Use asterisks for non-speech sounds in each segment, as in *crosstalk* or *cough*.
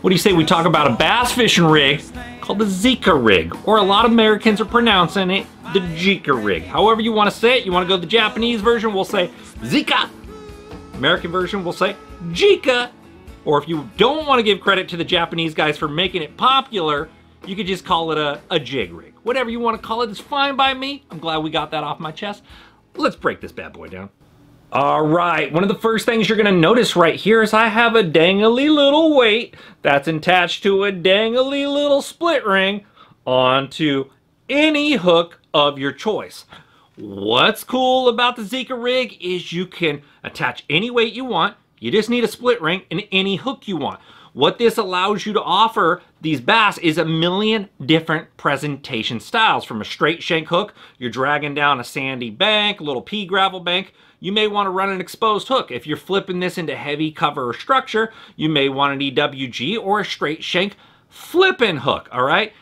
What do you say we talk about a bass fishing rig called the Zika rig, or a lot of Americans are pronouncing it the Jika rig. However you want to say it, you want to go the Japanese version, we'll say Zika. American version, we'll say Jika. Or if you don't want to give credit to the Japanese guys for making it popular, you could just call it a, a jig rig. Whatever you want to call it is fine by me. I'm glad we got that off my chest. Let's break this bad boy down. All right, one of the first things you're gonna notice right here is I have a dangly little weight that's attached to a dangly little split ring onto any hook of your choice. What's cool about the Zika rig is you can attach any weight you want. You just need a split ring and any hook you want. What this allows you to offer these bass is a million different presentation styles from a straight shank hook, you're dragging down a sandy bank, a little pea gravel bank, you may want to run an exposed hook. If you're flipping this into heavy cover or structure, you may want an EWG or a straight shank flipping hook, all right?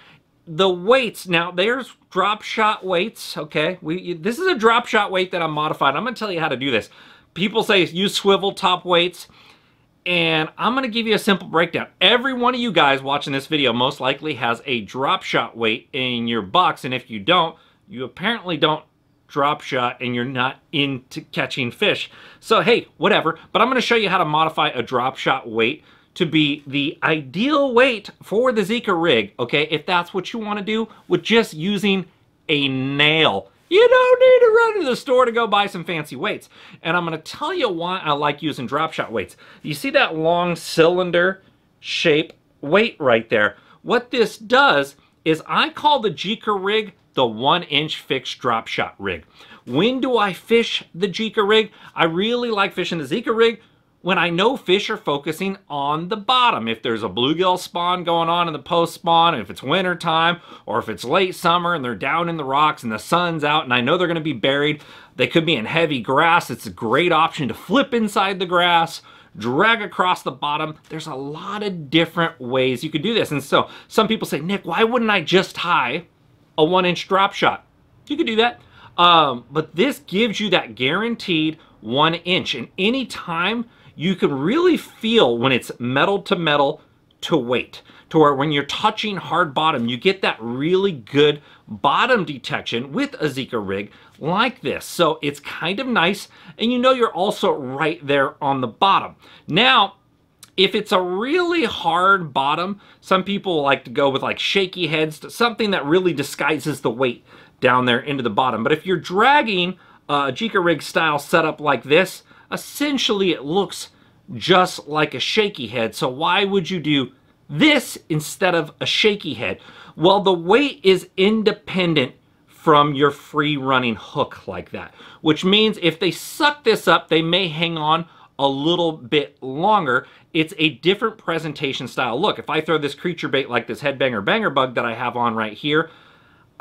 The weights, now there's drop shot weights, okay? We This is a drop shot weight that I'm modified. I'm going to tell you how to do this. People say use swivel top weights and I'm gonna give you a simple breakdown. Every one of you guys watching this video most likely has a drop shot weight in your box, and if you don't, you apparently don't drop shot and you're not into catching fish. So hey, whatever, but I'm gonna show you how to modify a drop shot weight to be the ideal weight for the Zika rig, okay? If that's what you wanna do with just using a nail. You don't need to run to the store to go buy some fancy weights. And I'm going to tell you why I like using drop shot weights. You see that long cylinder shape weight right there? What this does is I call the Jika rig the one inch fixed drop shot rig. When do I fish the Jika rig? I really like fishing the Zika rig when I know fish are focusing on the bottom. If there's a bluegill spawn going on in the post spawn, if it's winter time, or if it's late summer and they're down in the rocks and the sun's out and I know they're going to be buried, they could be in heavy grass. It's a great option to flip inside the grass drag across the bottom. There's a lot of different ways you could do this. And so some people say, Nick, why wouldn't I just tie a one inch drop shot? You could do that. Um, but this gives you that guaranteed one inch. And anytime you can really feel when it's metal to metal to weight to where when you're touching hard bottom, you get that really good bottom detection with a Zika rig like this. So it's kind of nice, and you know you're also right there on the bottom. Now, if it's a really hard bottom, some people like to go with like shaky heads, to something that really disguises the weight down there into the bottom. But if you're dragging a Jika rig style setup like this, essentially it looks just like a shaky head. So why would you do this instead of a shaky head? Well, the weight is independent from your free running hook like that, which means if they suck this up, they may hang on a little bit longer. It's a different presentation style. Look, if I throw this creature bait like this headbanger banger bug that I have on right here,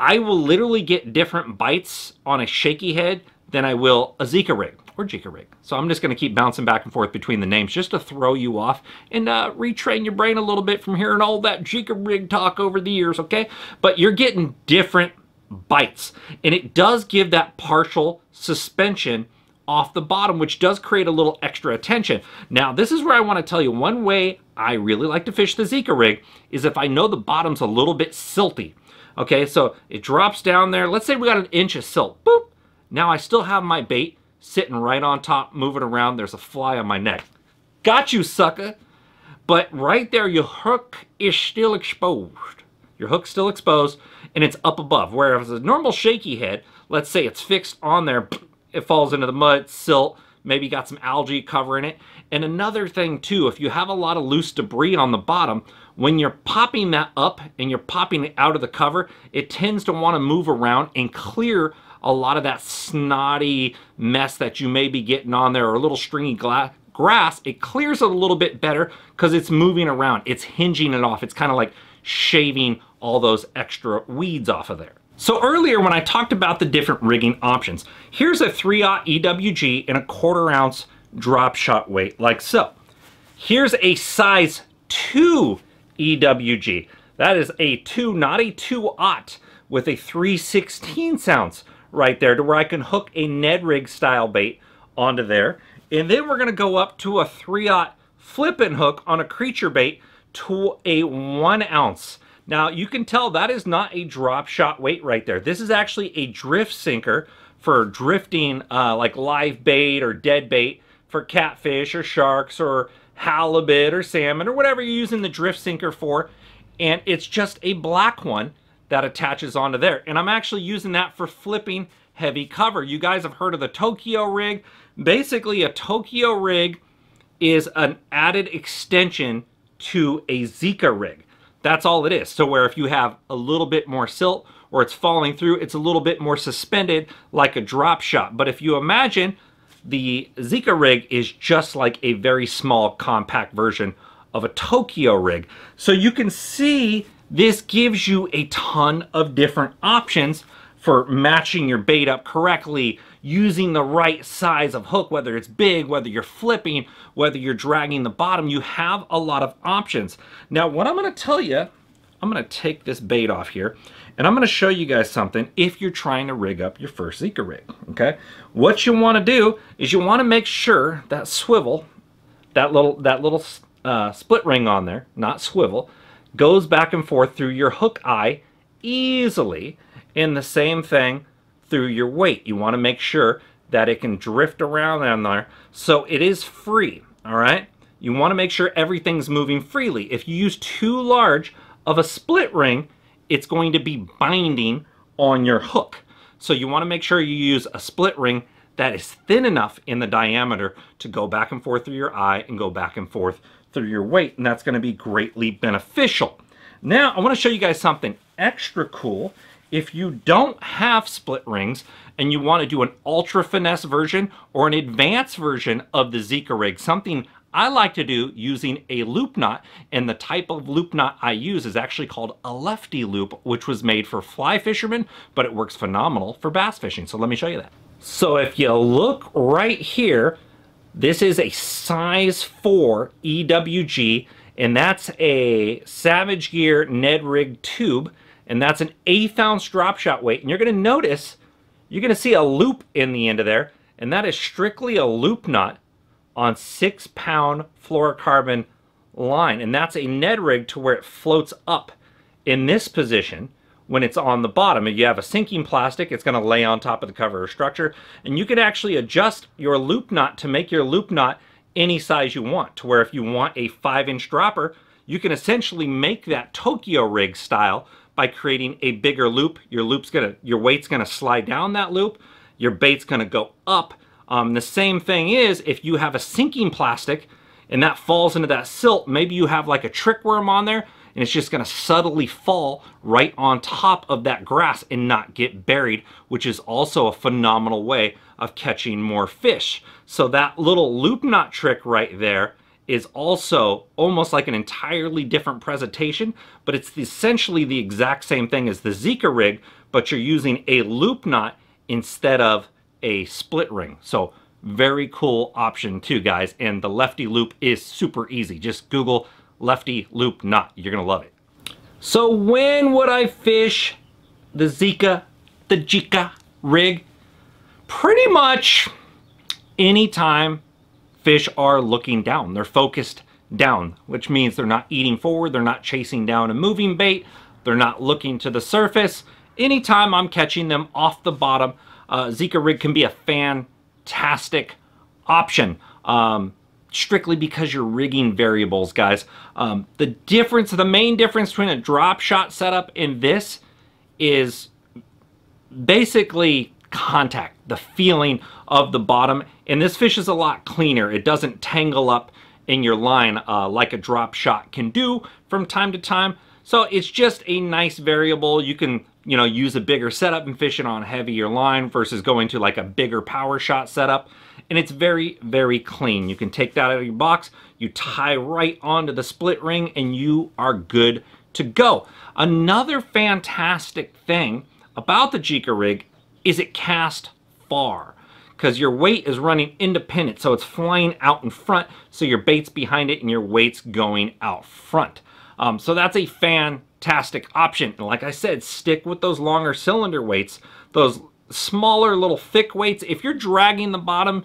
I will literally get different bites on a shaky head than I will a Zika rig or Jika rig. So I'm just going to keep bouncing back and forth between the names just to throw you off and uh, retrain your brain a little bit from hearing all that Jika rig talk over the years, okay? But you're getting different bites. And it does give that partial suspension off the bottom, which does create a little extra attention. Now, this is where I want to tell you one way I really like to fish the Zika rig is if I know the bottom's a little bit silty. Okay, so it drops down there. Let's say we got an inch of silt. Boop. Now I still have my bait sitting right on top, moving around. There's a fly on my neck. Got you, sucker! But right there, your hook is still exposed. Your hook's still exposed, and it's up above. Whereas a normal shaky head, let's say it's fixed on there, *clears throat* it falls into the mud, silt, maybe got some algae covering it. And another thing too, if you have a lot of loose debris on the bottom, when you're popping that up and you're popping it out of the cover, it tends to want to move around and clear a lot of that snotty mess that you may be getting on there or a little stringy grass, it clears it a little bit better because it's moving around. It's hinging it off. It's kind of like shaving all those extra weeds off of there. So earlier when I talked about the different rigging options, here's a 3-aught EWG and a quarter ounce drop shot weight like so. Here's a size 2 EWG. That is a 2, not a 2 aught, with a 316 ounce right there to where I can hook a Ned Rig style bait onto there. And then we're going to go up to a 3-aught flipping hook on a creature bait to a 1 ounce. Now you can tell that is not a drop shot weight right there. This is actually a drift sinker for drifting uh, like live bait or dead bait for catfish or sharks or halibut or salmon or whatever you're using the drift sinker for. And it's just a black one that attaches onto there. And I'm actually using that for flipping heavy cover. You guys have heard of the Tokyo rig. Basically, a Tokyo rig is an added extension to a Zika rig. That's all it is. So where if you have a little bit more silt or it's falling through, it's a little bit more suspended like a drop shot. But if you imagine the Zika rig is just like a very small compact version of a Tokyo rig. So you can see this gives you a ton of different options for matching your bait up correctly, using the right size of hook, whether it's big, whether you're flipping, whether you're dragging the bottom, you have a lot of options. Now, what I'm gonna tell you, I'm gonna take this bait off here, and I'm gonna show you guys something if you're trying to rig up your first Zika rig, okay? What you wanna do is you wanna make sure that swivel, that little, that little uh, split ring on there, not swivel, goes back and forth through your hook eye easily and the same thing through your weight. You want to make sure that it can drift around down there so it is free, all right? You want to make sure everything's moving freely. If you use too large of a split ring, it's going to be binding on your hook. So you want to make sure you use a split ring that is thin enough in the diameter to go back and forth through your eye and go back and forth through your weight, and that's going to be greatly beneficial. Now, I want to show you guys something extra cool. If you don't have split rings and you want to do an ultra finesse version or an advanced version of the Zika rig, something I like to do using a loop knot, and the type of loop knot I use is actually called a lefty loop, which was made for fly fishermen, but it works phenomenal for bass fishing. So let me show you that. So if you look right here, this is a size 4 EWG, and that's a Savage Gear Ned Rig tube, and that's an eighth ounce drop shot weight. And you're going to notice, you're going to see a loop in the end of there, and that is strictly a loop knot on six pound fluorocarbon line. And that's a Ned Rig to where it floats up in this position when it's on the bottom. If you have a sinking plastic, it's going to lay on top of the cover or structure. And you can actually adjust your loop knot to make your loop knot any size you want, to where if you want a 5-inch dropper, you can essentially make that Tokyo rig style by creating a bigger loop. Your loop's gonna, your weight's gonna slide down that loop, your bait's gonna go up. Um, the same thing is if you have a sinking plastic and that falls into that silt, maybe you have like a trick worm on there, and it's just going to subtly fall right on top of that grass and not get buried, which is also a phenomenal way of catching more fish. So that little loop knot trick right there is also almost like an entirely different presentation, but it's essentially the exact same thing as the Zika rig, but you're using a loop knot instead of a split ring. So very cool option too, guys. And the lefty loop is super easy. Just Google lefty loop knot. You're going to love it. So when would I fish the Zika, the Jika rig? Pretty much anytime fish are looking down. They're focused down, which means they're not eating forward, they're not chasing down a moving bait, they're not looking to the surface. Anytime I'm catching them off the bottom, uh, Zika rig can be a fantastic option. Um, strictly because you're rigging variables, guys. Um, the difference, the main difference between a drop shot setup and this is basically contact, the feeling of the bottom. And this fish is a lot cleaner. It doesn't tangle up in your line uh, like a drop shot can do from time to time. So it's just a nice variable. You can, you know, use a bigger setup and fish it on heavier line versus going to like a bigger power shot setup and it's very, very clean. You can take that out of your box, you tie right onto the split ring, and you are good to go. Another fantastic thing about the Jika rig is it casts far because your weight is running independent, so it's flying out in front, so your bait's behind it and your weight's going out front. Um, so that's a fantastic option. And like I said, stick with those longer cylinder weights, those smaller little thick weights. If you're dragging the bottom,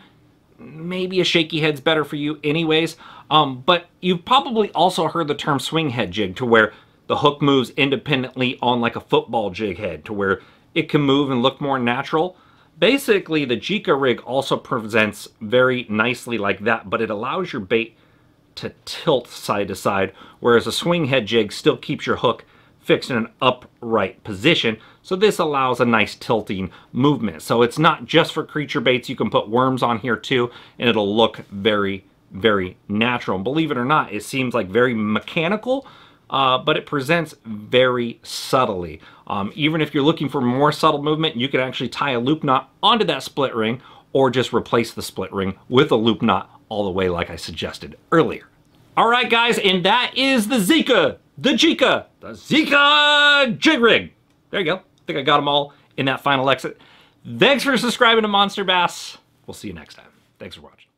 maybe a shaky head's better for you anyways. Um, but you've probably also heard the term swing head jig to where the hook moves independently on like a football jig head to where it can move and look more natural. Basically, the Jika rig also presents very nicely like that, but it allows your bait to tilt side to side, whereas a swing head jig still keeps your hook fixed in an upright position. So this allows a nice tilting movement. So it's not just for creature baits. You can put worms on here too, and it'll look very, very natural. And believe it or not, it seems like very mechanical, uh, but it presents very subtly. Um, even if you're looking for more subtle movement, you can actually tie a loop knot onto that split ring or just replace the split ring with a loop knot all the way like I suggested earlier. All right, guys, and that is the Zika the Jika, the Zika jig rig. There you go. I think I got them all in that final exit. Thanks for subscribing to Monster Bass. We'll see you next time. Thanks for watching.